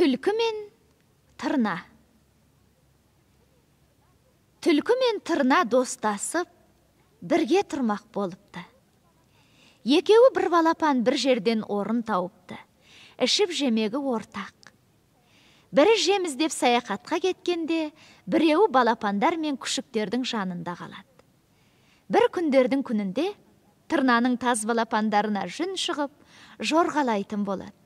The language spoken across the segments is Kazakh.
түлкі мен тырна түлкі мен тырна достасып бірге тұрмақ болыпты екеуі бір балапан бір жерден орын тауыпты ішіп жемегі ортақ бірі жем іздеп саяхатқа кеткенде біреуі балапандар мен күшіктердің жанында қалады бір күндердің күнінде тырнаның таз балапандарына жүн шығып жорғалайтын болады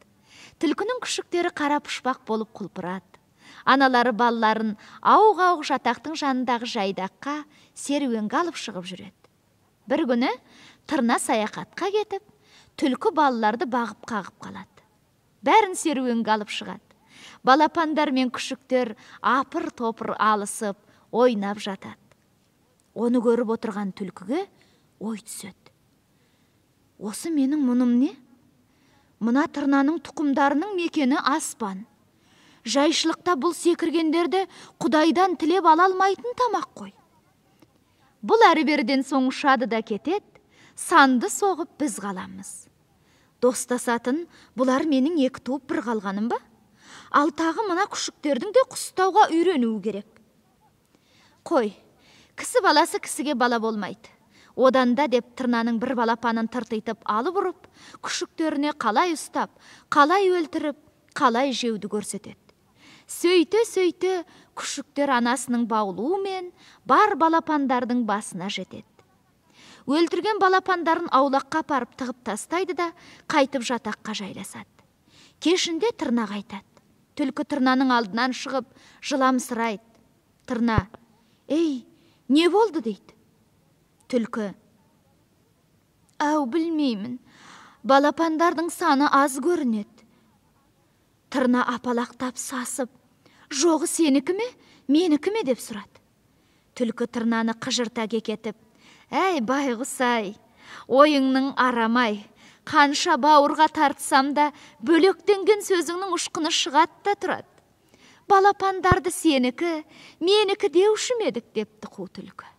түлкінің күшіктері қара пұшпақ болып құлпырады аналары балаларын ауық ауық жатақтың жанындағы жайдаққа серуенге алып шығып жүреді бір күні тырна саяхатқа кетіп түлкі балаларды бағып қағып қалады бәрін серуенге алып шығады балапандар мен күшіктер апыр топыр алысып ойнап жатады оны көріп отырған түлкігі ой түседі осы менің мұным не мына тырнаның тұқымдарының мекені аспан жайшылықта бұл секіргендерді құдайдан тілеп ала алмайтын тамақ қой бұл әрі беріден соң ұшады да кетеді санды соғып біз қаламыз достасатын бұлар менің екі туып бір қалғаным ба ал тағы мына күшіктердің де құстауға үйренуі керек қой кісі баласы кісіге бала болмайды одан да деп тырнаның бір балапанын тыртитып алып ұрып күшіктеріне қалай ұстап қалай өлтіріп қалай жеуді көрсетеді сөйте сөйте күшіктер анасының баулуымен бар балапандардың басына жетеді өлтірген балапандарын аулаққа апарып тығып тастайды да қайтып жатаққа жайласады кешінде тырна қайтады түлкі тырнаның алдынан шығып жыламсырайды тырна ей не болды дейді түлкі әу білмеймін балапандардың саны аз көрінеді тырна апалақтап сасып жоғы сенікі ме менікі ме деп сұрады түлкі тырнаны қыжырта кекетіп әй байғұс ай ойыңның арамай қанша бауырға тартсам да бөлектенген сөзіңнің ұшқыны шығады да тұрады балапандарды сенікі менікі деуші ме едік депті қу түлкі